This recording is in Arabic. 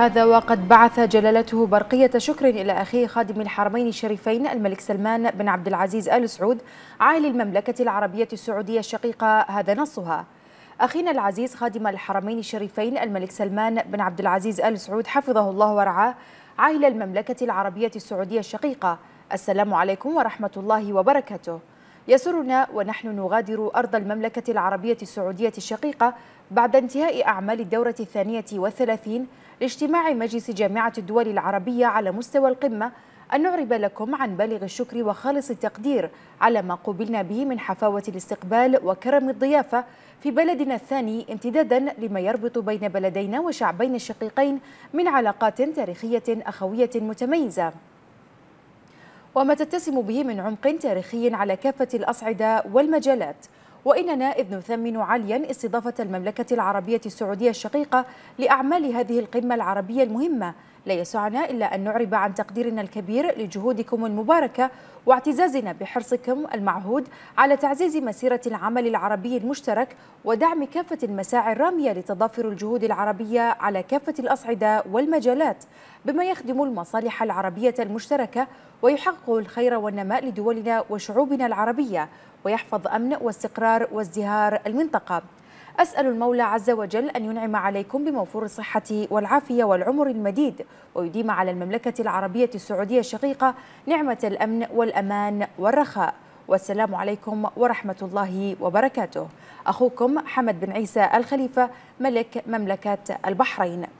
هذا وقد بعث جلالته برقية شكر إلى أخيه خادم الحرمين الشريفين الملك سلمان بن عبد العزيز آل سعود عائل المملكة العربية السعودية الشقيقة هذا نصها أخينا العزيز خادم الحرمين الشريفين الملك سلمان بن عبد العزيز آل سعود حفظه الله ورعاه عائل المملكة العربية السعودية الشقيقة السلام عليكم ورحمة الله وبركاته يسرنا ونحن نغادر أرض المملكة العربية السعودية الشقيقة بعد انتهاء أعمال الدورة الثانية والثلاثين لاجتماع مجلس جامعة الدول العربية على مستوى القمة أن نعرب لكم عن بالغ الشكر وخالص التقدير على ما قوبلنا به من حفاوة الاستقبال وكرم الضيافة في بلدنا الثاني امتدادا لما يربط بين بلدينا وشعبين الشقيقين من علاقات تاريخية أخوية متميزة وما تتسم به من عمق تاريخي على كافة الأصعدة والمجالات وإننا إذ نثمن عاليا استضافة المملكة العربية السعودية الشقيقة لأعمال هذه القمة العربية المهمة لا يسعنا إلا أن نعرب عن تقديرنا الكبير لجهودكم المباركة واعتزازنا بحرصكم المعهود على تعزيز مسيرة العمل العربي المشترك ودعم كافة المساعي الرامية لتضافر الجهود العربية على كافة الأصعدة والمجالات بما يخدم المصالح العربية المشتركة ويحقق الخير والنماء لدولنا وشعوبنا العربية ويحفظ أمن واستقرار وازدهار المنطقة أسأل المولى عز وجل أن ينعم عليكم بموفور الصحة والعافية والعمر المديد ويديم على المملكة العربية السعودية الشقيقة نعمة الأمن والأمان والرخاء والسلام عليكم ورحمة الله وبركاته أخوكم حمد بن عيسى الخليفة ملك مملكة البحرين